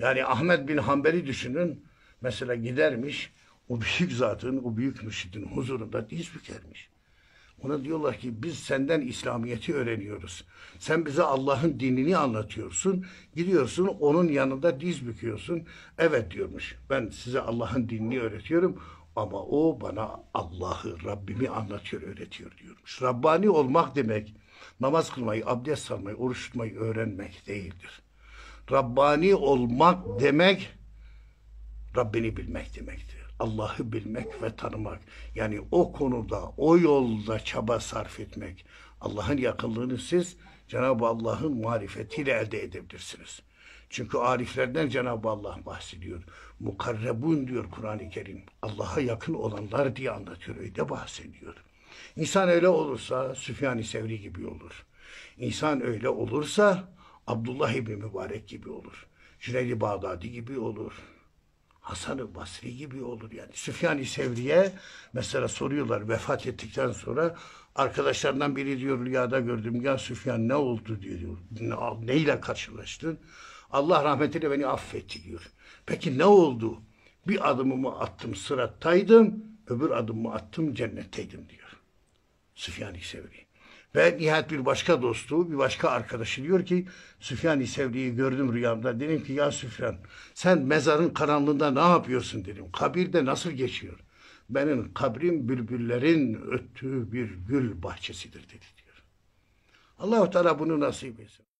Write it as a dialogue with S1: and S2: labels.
S1: Yani Ahmet bin Hanbel'i düşünün. Mesela gidermiş o büyük zatın, o büyük mürşidin huzurunda diz bükermiş. Ona diyorlar ki biz senden İslamiyet'i öğreniyoruz. Sen bize Allah'ın dinini anlatıyorsun. Gidiyorsun onun yanında diz büküyorsun. Evet diyormuş. Ben size Allah'ın dinini öğretiyorum ama o bana Allah'ı, Rabbimi anlatıyor, öğretiyor diyormuş. Rabbani olmak demek namaz kılmayı, abdest almayı, oruç tutmayı öğrenmek değildir. Rabbani olmak demek Rabbini bilmek demektir. Allah'ı bilmek ve tanımak. Yani o konuda, o yolda çaba sarf etmek. Allah'ın yakınlığını siz Cenab-ı Allah'ın marifetiyle elde edebilirsiniz. Çünkü ariflerden Cenab-ı Allah bahsediyor. Mukarrebun diyor Kur'an-ı Kerim. Allah'a yakın olanlar diye anlatıyor. Öyle bahsediyor. İnsan öyle olursa Süfyan-ı Sevri gibi olur. İnsan öyle olursa Abdullah İbni Mübarek gibi olur. Cüneyd-i Bağdadi gibi olur. Hasan-ı Basri gibi olur yani. Süfyan-ı Sevri'ye mesela soruyorlar vefat ettikten sonra arkadaşlarından biri diyor rüyada gördüm ya Süfyan ne oldu diyor. Ne, neyle karşılaştın? Allah rahmetiyle beni affetti diyor. Peki ne oldu? Bir adımımı attım sırattaydım, öbür adımımı attım cennetteydim diyor. Süfyan-ı Sevri. Ve nihayet bir başka dostu, bir başka arkadaşı diyor ki Süfyan-ı Sevri'yi gördüm rüyamda. Dedim ki ya Süfyan sen mezarın karanlığında ne yapıyorsun dedim. Kabirde nasıl geçiyor? Benim kabrim bülbüllerin öttüğü bir gül bahçesidir dedi diyor. Allahu Teala bunu nasip etsin.